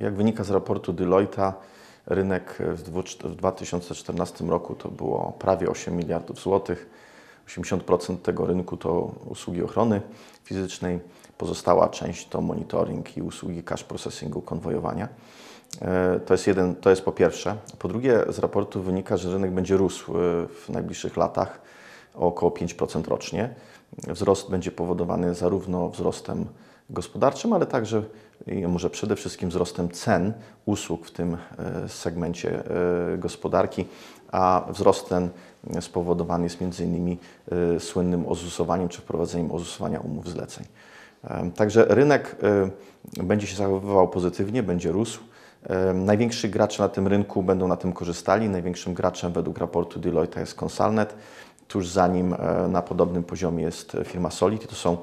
Jak wynika z raportu Deloitte'a, rynek w 2014 roku to było prawie 8 miliardów złotych. 80% tego rynku to usługi ochrony fizycznej, pozostała część to monitoring i usługi cash processingu, konwojowania. E, to jest, jeden, to jest po pierwsze. Po drugie, z raportu wynika, że rynek będzie rósł e, w najbliższych latach o około 5% rocznie. Wzrost będzie powodowany zarówno wzrostem gospodarczym, ale także może przede wszystkim wzrostem cen usług w tym e, segmencie e, gospodarki, a wzrost ten spowodowany jest między innymi e, słynnym ozusowaniem czy wprowadzeniem ozusowania umów zleceń. Także rynek będzie się zachowywał pozytywnie, będzie rósł. Największy gracze na tym rynku będą na tym korzystali. Największym graczem według raportu Deloitte jest Consalnet. Tuż za nim na podobnym poziomie jest firma Solid. To są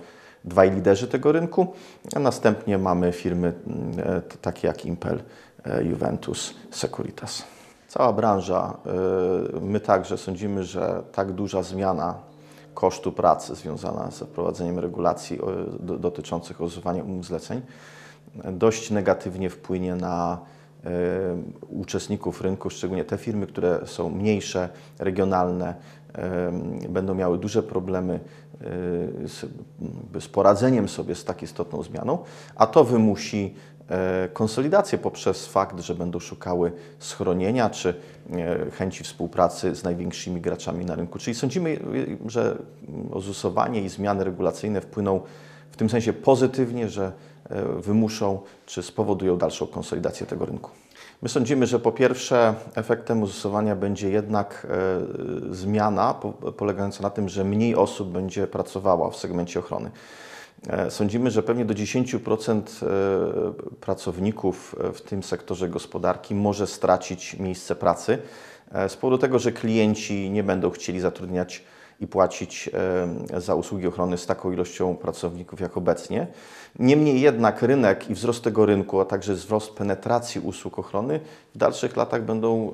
dwaj liderzy tego rynku, a następnie mamy firmy mm, e, takie jak Impel, e, Juventus, Securitas. Cała branża, e, my także sądzimy, że tak duża zmiana kosztu pracy związana z wprowadzeniem regulacji dotyczących usuwania umów zleceń dość negatywnie wpłynie na uczestników rynku, szczególnie te firmy, które są mniejsze, regionalne, będą miały duże problemy z jakby z poradzeniem sobie z tak istotną zmianą, a to wymusi e, konsolidację poprzez fakt, że będą szukały schronienia czy e, chęci współpracy z największymi graczami na rynku. Czyli sądzimy, e, że ozusowanie i zmiany regulacyjne wpłyną w tym sensie pozytywnie, że wymuszą czy spowodują dalszą konsolidację tego rynku. My sądzimy, że po pierwsze efektem ustosowania będzie jednak e, zmiana polegająca na tym, że mniej osób będzie pracowała w segmencie ochrony. E, sądzimy, że pewnie do 10% e, pracowników w tym sektorze gospodarki może stracić miejsce pracy z powodu tego, że klienci nie będą chcieli zatrudniać i płacić za usługi ochrony z taką ilością pracowników jak obecnie. Niemniej jednak rynek i wzrost tego rynku, a także wzrost penetracji usług ochrony w dalszych latach będą,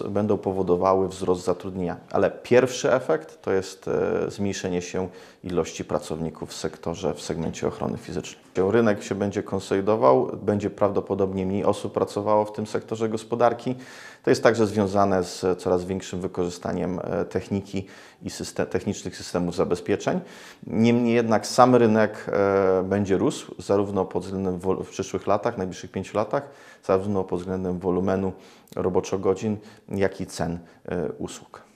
e, e, będą powodowały wzrost zatrudnienia. Ale pierwszy efekt to jest e, zmniejszenie się ilości pracowników w sektorze, w segmencie ochrony fizycznej. Rynek się będzie konsolidował, będzie prawdopodobnie mniej osób pracowało w tym sektorze gospodarki. To jest także związane z coraz większym wykorzystaniem e, techniki i system, technicznych systemów zabezpieczeń. Niemniej jednak sam rynek e, będzie rósł, zarówno pod względem w przyszłych latach, najbliższych pięciu latach, zarówno pod względem wolumenu roboczogodzin, jak i cen e, usług.